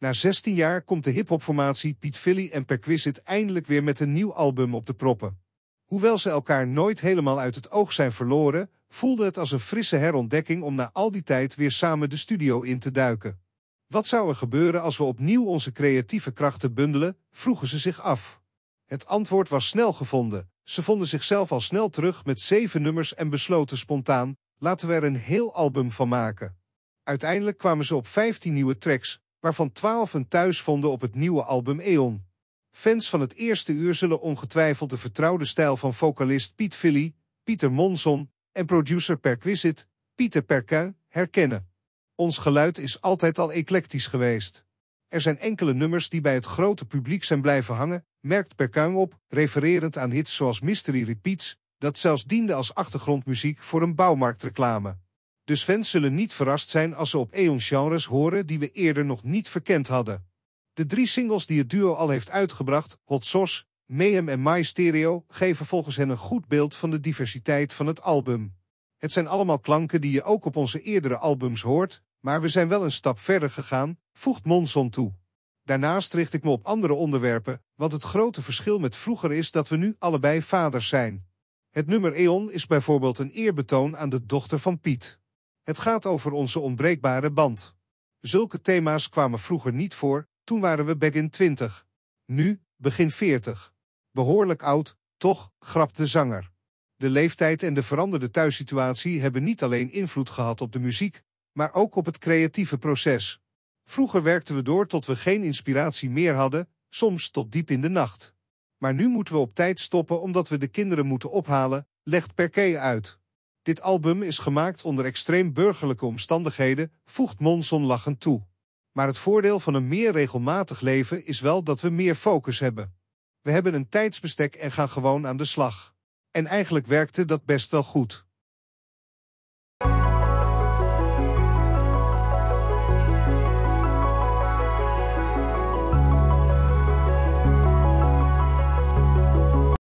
Na 16 jaar komt de hiphopformatie Piet Philly en Perquisit eindelijk weer met een nieuw album op de proppen. Hoewel ze elkaar nooit helemaal uit het oog zijn verloren, voelde het als een frisse herontdekking om na al die tijd weer samen de studio in te duiken. Wat zou er gebeuren als we opnieuw onze creatieve krachten bundelen, vroegen ze zich af. Het antwoord was snel gevonden. Ze vonden zichzelf al snel terug met zeven nummers en besloten spontaan, laten we er een heel album van maken. Uiteindelijk kwamen ze op 15 nieuwe tracks, waarvan twaalf een thuis vonden op het nieuwe album Eon. Fans van het eerste uur zullen ongetwijfeld de vertrouwde stijl van vocalist Piet Philly, Pieter Monson en producer Perquisit, Pieter Perquin, herkennen. Ons geluid is altijd al eclectisch geweest. Er zijn enkele nummers die bij het grote publiek zijn blijven hangen, merkt Perkuin op, refererend aan hits zoals Mystery Repeats, dat zelfs diende als achtergrondmuziek voor een bouwmarktreclame dus fans zullen niet verrast zijn als ze op Eon genres horen die we eerder nog niet verkend hadden. De drie singles die het duo al heeft uitgebracht, Hot Sauce, Mayhem en My Stereo, geven volgens hen een goed beeld van de diversiteit van het album. Het zijn allemaal klanken die je ook op onze eerdere albums hoort, maar we zijn wel een stap verder gegaan, voegt Monson toe. Daarnaast richt ik me op andere onderwerpen, want het grote verschil met vroeger is dat we nu allebei vaders zijn. Het nummer Eon is bijvoorbeeld een eerbetoon aan de dochter van Piet. Het gaat over onze onbreekbare band. Zulke thema's kwamen vroeger niet voor, toen waren we begin 20. Nu, begin 40. Behoorlijk oud, toch, grapt de zanger. De leeftijd en de veranderde thuissituatie hebben niet alleen invloed gehad op de muziek, maar ook op het creatieve proces. Vroeger werkten we door tot we geen inspiratie meer hadden, soms tot diep in de nacht. Maar nu moeten we op tijd stoppen omdat we de kinderen moeten ophalen, legt perkee uit. Dit album is gemaakt onder extreem burgerlijke omstandigheden, voegt Monson lachend toe. Maar het voordeel van een meer regelmatig leven is wel dat we meer focus hebben. We hebben een tijdsbestek en gaan gewoon aan de slag. En eigenlijk werkte dat best wel goed.